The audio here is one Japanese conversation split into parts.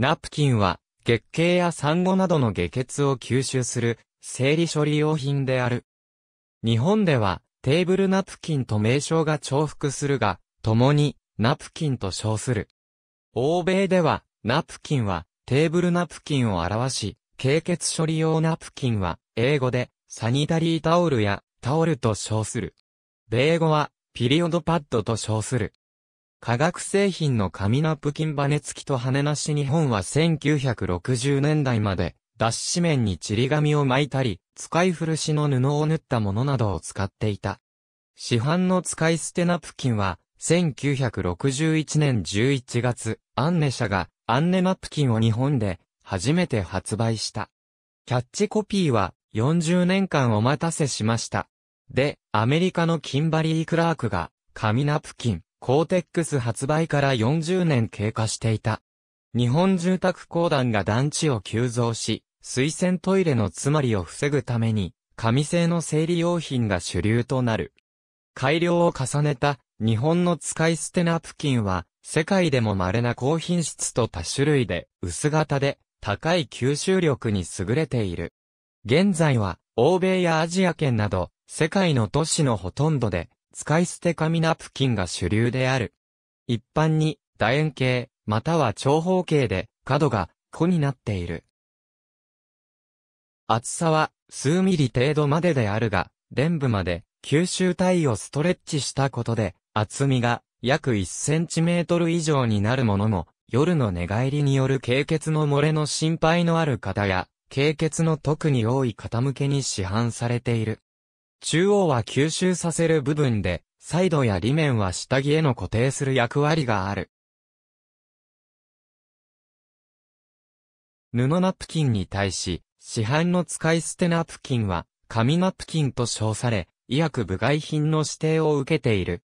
ナプキンは、月経や産後などの下血を吸収する、生理処理用品である。日本では、テーブルナプキンと名称が重複するが、共に、ナプキンと称する。欧米では、ナプキンは、テーブルナプキンを表し、経血処理用ナプキンは、英語で、サニタリータオルや、タオルと称する。米語は、ピリオドパッドと称する。化学製品の紙ナプキンバネ付きと羽なし日本は1960年代まで、脱紙面にちり紙を巻いたり、使い古しの布を縫ったものなどを使っていた。市販の使い捨てナプキンは、1961年11月、アンネ社が、アンネナプキンを日本で、初めて発売した。キャッチコピーは、40年間お待たせしました。で、アメリカのキンバリー・クラークが、紙ナプキン。コーテックス発売から40年経過していた。日本住宅公団が団地を急増し、水洗トイレの詰まりを防ぐために、紙製の生理用品が主流となる。改良を重ねた日本の使い捨てナプキンは、世界でも稀な高品質と多種類で、薄型で、高い吸収力に優れている。現在は、欧米やアジア圏など、世界の都市のほとんどで、使い捨て紙ナプキンが主流である。一般に、楕円形、または長方形で、角が、弧になっている。厚さは、数ミリ程度までであるが、伝部まで、吸収体をストレッチしたことで、厚みが、約1センチメートル以上になるものも、夜の寝返りによる軽血の漏れの心配のある方や、軽血の特に多い方向けに市販されている。中央は吸収させる部分で、サイドや裏面は下着への固定する役割がある。布ナプキンに対し、市販の使い捨てナプキンは、紙ナプキンと称され、医薬部外品の指定を受けている。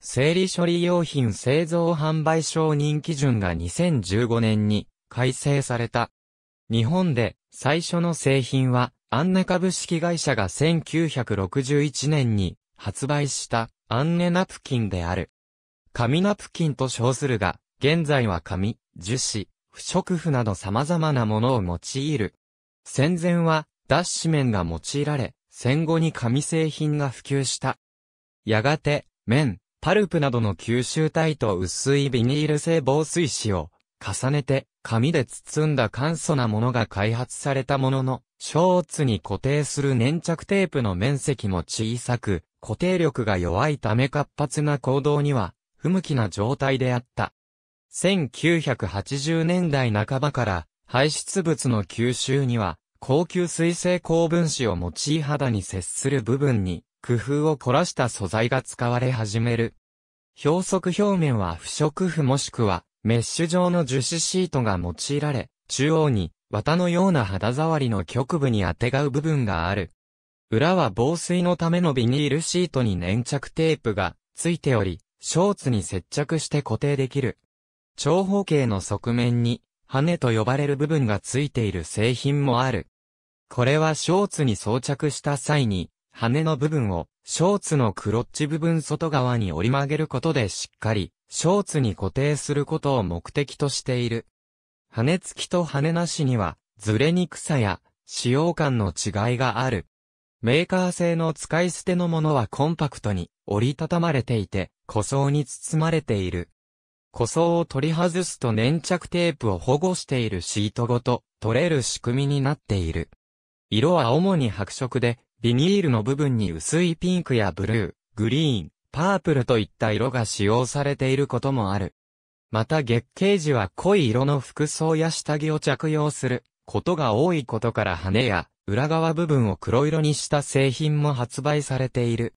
生理処理用品製造販売承認基準が2015年に改正された。日本で最初の製品はアンネ株式会社が1961年に発売したアンネナプキンである。紙ナプキンと称するが、現在は紙、樹脂、不織布など様々なものを用いる。戦前は脱脂綿が用いられ、戦後に紙製品が普及した。やがて、綿、パルプなどの吸収体と薄いビニール製防水紙を重ねて紙で包んだ簡素なものが開発されたものの、ショーツに固定する粘着テープの面積も小さく、固定力が弱いため活発な行動には不向きな状態であった。1980年代半ばから排出物の吸収には高級水性高分子を用い肌に接する部分に工夫を凝らした素材が使われ始める。表側表面は不織布もしくはメッシュ状の樹脂シートが用いられ、中央に綿のような肌触りの局部にあてがう部分がある。裏は防水のためのビニールシートに粘着テープがついており、ショーツに接着して固定できる。長方形の側面に、羽と呼ばれる部分がついている製品もある。これはショーツに装着した際に、羽の部分を、ショーツのクロッチ部分外側に折り曲げることでしっかり、ショーツに固定することを目的としている。羽付きと羽なしには、ずれにくさや、使用感の違いがある。メーカー製の使い捨てのものはコンパクトに折りたたまれていて、塗装に包まれている。塗装を取り外すと粘着テープを保護しているシートごと取れる仕組みになっている。色は主に白色で、ビニールの部分に薄いピンクやブルー、グリーン、パープルといった色が使用されていることもある。また月桂樹は濃い色の服装や下着を着用することが多いことから羽や裏側部分を黒色にした製品も発売されている。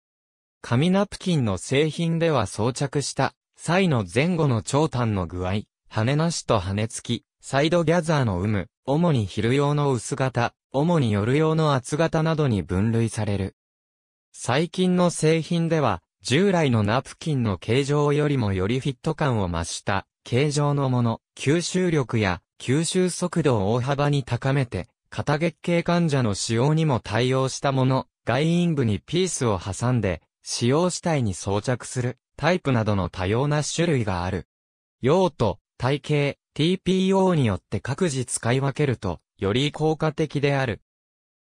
紙ナプキンの製品では装着した際の前後の長短の具合、羽なしと羽付き、サイドギャザーの有無、主に昼用の薄型、主に夜用の厚型などに分類される。最近の製品では、従来のナプキンの形状よりもよりフィット感を増した形状のもの、吸収力や吸収速度を大幅に高めて、肩月経患者の使用にも対応したもの、外陰部にピースを挟んで、使用主体に装着するタイプなどの多様な種類がある。用途、体型、TPO によって各自使い分けると、より効果的である。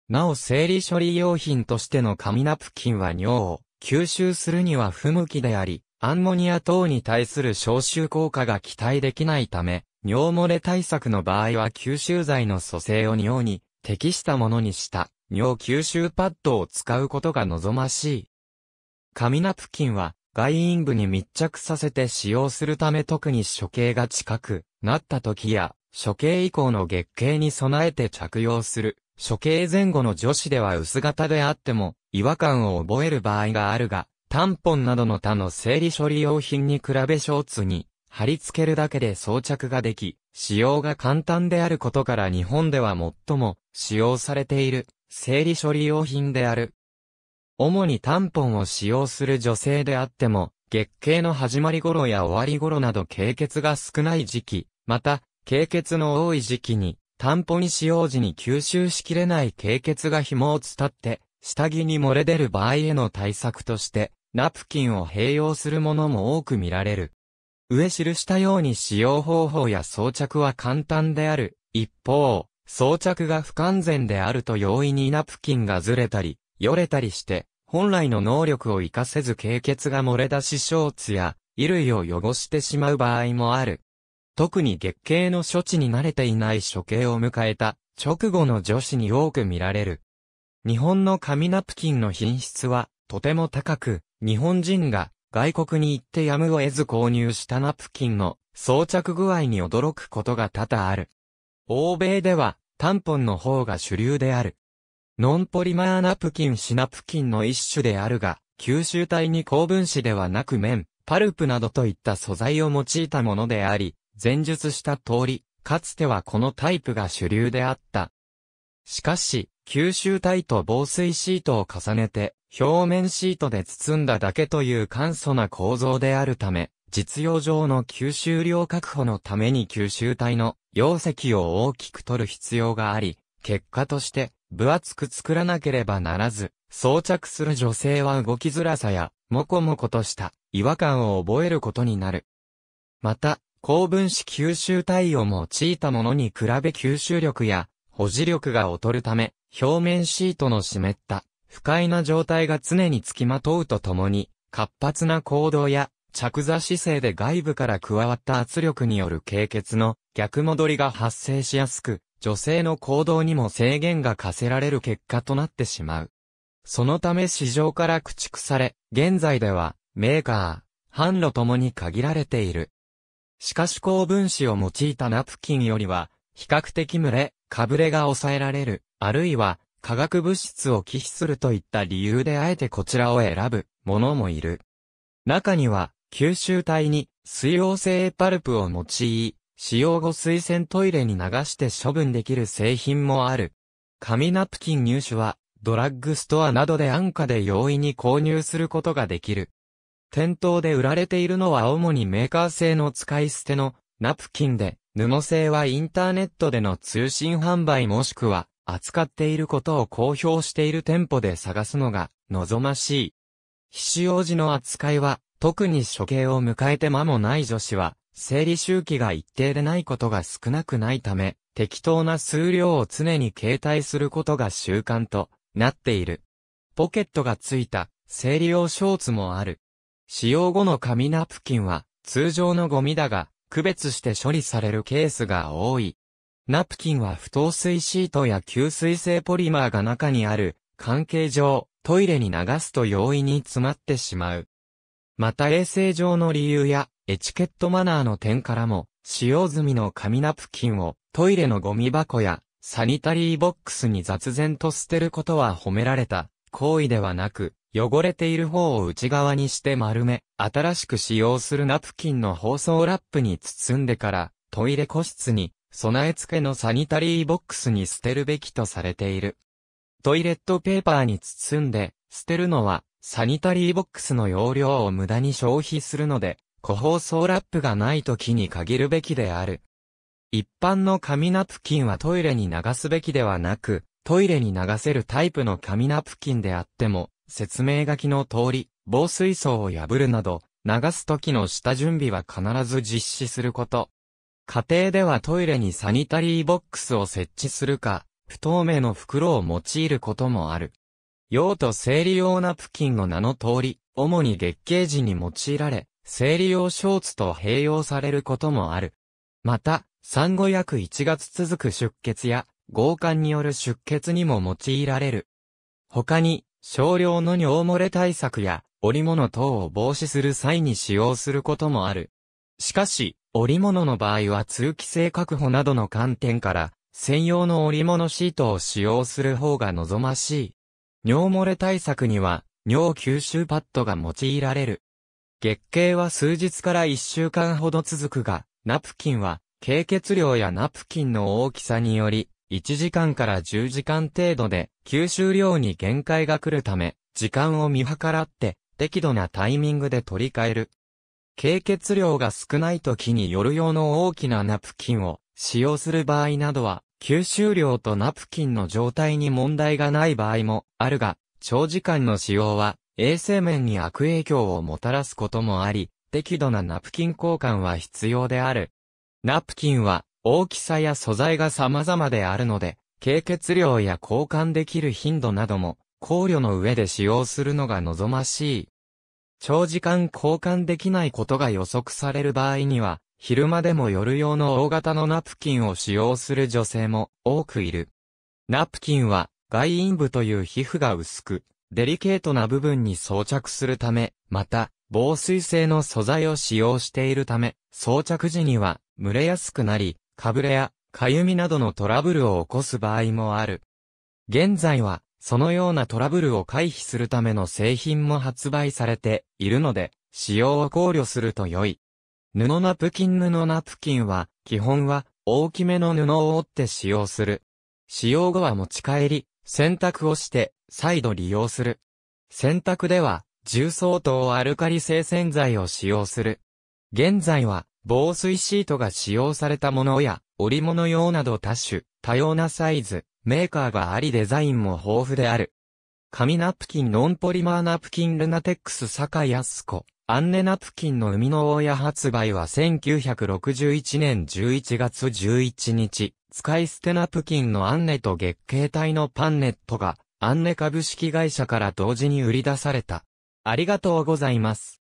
なお生理処理用品としての紙ナプキンは尿を吸収するには不向きであり、アンモニア等に対する消臭効果が期待できないため、尿漏れ対策の場合は吸収剤の組成を尿に適したものにした尿吸収パッドを使うことが望ましい。紙ナプキンは外陰部に密着させて使用するため特に処刑が近くなった時や処刑以降の月経に備えて着用する処刑前後の女子では薄型であっても違和感を覚える場合があるが、タンポンなどの他の生理処理用品に比べショーツに貼り付けるだけで装着ができ、使用が簡単であることから日本では最も使用されている生理処理用品である。主にタンポンを使用する女性であっても、月経の始まり頃や終わり頃など経血が少ない時期、また、経血の多い時期に、タンポン使用時に吸収しきれない経血が紐を伝って、下着に漏れ出る場合への対策として、ナプキンを併用するものも多く見られる。上記したように使用方法や装着は簡単である。一方、装着が不完全であると容易にナプキンがずれたり、よれたりして、本来の能力を活かせず軽血が漏れ出しショーツや衣類を汚してしまう場合もある。特に月経の処置に慣れていない処刑を迎えた直後の女子に多く見られる。日本の紙ナプキンの品質はとても高く、日本人が外国に行ってやむを得ず購入したナプキンの装着具合に驚くことが多々ある。欧米ではタンポンの方が主流である。ノンポリマーナプキンシナプキンの一種であるが、吸収体に高分子ではなく綿、パルプなどといった素材を用いたものであり、前述した通り、かつてはこのタイプが主流であった。しかし、吸収体と防水シートを重ねて、表面シートで包んだだけという簡素な構造であるため、実用上の吸収量確保のために吸収体の容積を大きく取る必要があり、結果として分厚く作らなければならず、装着する女性は動きづらさや、もこもことした違和感を覚えることになる。また、高分子吸収体を用いたものに比べ吸収力や保持力が劣るため、表面シートの湿った不快な状態が常につきまとうとともに、活発な行動や着座姿勢で外部から加わった圧力による軽血の逆戻りが発生しやすく、女性の行動にも制限が課せられる結果となってしまう。そのため市場から駆逐され、現在ではメーカー、販路ともに限られている。しかし高分子を用いたナプキンよりは、比較的群れ、かぶれが抑えられる、あるいは、化学物質を忌避するといった理由であえてこちらを選ぶ、ものもいる。中には、吸収体に水溶性パルプを用い、使用後水洗トイレに流して処分できる製品もある。紙ナプキン入手は、ドラッグストアなどで安価で容易に購入することができる。店頭で売られているのは主にメーカー製の使い捨てのナプキンで、布製はインターネットでの通信販売もしくは、扱っていることを公表している店舗で探すのが望ましい。非使用時の扱いは、特に処刑を迎えて間もない女子は、生理周期が一定でないことが少なくないため、適当な数量を常に携帯することが習慣となっている。ポケットがついた生理用ショーツもある。使用後の紙ナプキンは通常のゴミだが、区別して処理されるケースが多い。ナプキンは不透水シートや吸水性ポリマーが中にある関係上、トイレに流すと容易に詰まってしまう。また衛生上の理由やエチケットマナーの点からも、使用済みの紙ナプキンをトイレのゴミ箱やサニタリーボックスに雑然と捨てることは褒められた行為ではなく、汚れている方を内側にして丸め、新しく使用するナプキンの包装ラップに包んでから、トイレ個室に、備え付けのサニタリーボックスに捨てるべきとされている。トイレットペーパーに包んで、捨てるのは、サニタリーボックスの容量を無駄に消費するので、個包装ラップがない時に限るべきである。一般の紙ナプキンはトイレに流すべきではなく、トイレに流せるタイプの紙ナプキンであっても、説明書きの通り、防水層を破るなど、流す時の下準備は必ず実施すること。家庭ではトイレにサニタリーボックスを設置するか、不透明の袋を用いることもある。用途生理用ナプキンの名の通り、主に月経時に用いられ、生理用ショーツと併用されることもある。また、産後約1月続く出血や、強姦による出血にも用いられる。他に、少量の尿漏れ対策や、織物等を防止する際に使用することもある。しかし、織物の場合は通気性確保などの観点から、専用の織物シートを使用する方が望ましい。尿漏れ対策には、尿吸収パッドが用いられる。月経は数日から1週間ほど続くが、ナプキンは、経血量やナプキンの大きさにより、1時間から10時間程度で吸収量に限界が来るため、時間を見計らって適度なタイミングで取り替える。経血量が少ない時に夜用の大きなナプキンを使用する場合などは、吸収量とナプキンの状態に問題がない場合もあるが、長時間の使用は衛生面に悪影響をもたらすこともあり、適度なナプキン交換は必要である。ナプキンは大きさや素材が様々であるので、経血量や交換できる頻度なども考慮の上で使用するのが望ましい。長時間交換できないことが予測される場合には、昼間でも夜用の大型のナプキンを使用する女性も多くいる。ナプキンは外陰部という皮膚が薄く、デリケートな部分に装着するため、また、防水性の素材を使用しているため、装着時には蒸れやすくなり、かぶれや、かゆみなどのトラブルを起こす場合もある。現在は、そのようなトラブルを回避するための製品も発売されているので、使用を考慮すると良い。布ナプキン布ナプキンは、基本は大きめの布を折って使用する。使用後は持ち帰り、洗濯をして、再度利用する。洗濯では、重曹等アルカリ性洗剤を使用する。現在は、防水シートが使用されたものや、織物用など多種、多様なサイズ、メーカーがありデザインも豊富である。紙ナプキンノンポリマーナプキンルナテックス坂安子、アンネナプキンの生みの親発売は1961年11月11日、使い捨てナプキンのアンネと月経体のパンネットが、アンネ株式会社から同時に売り出された。ありがとうございます。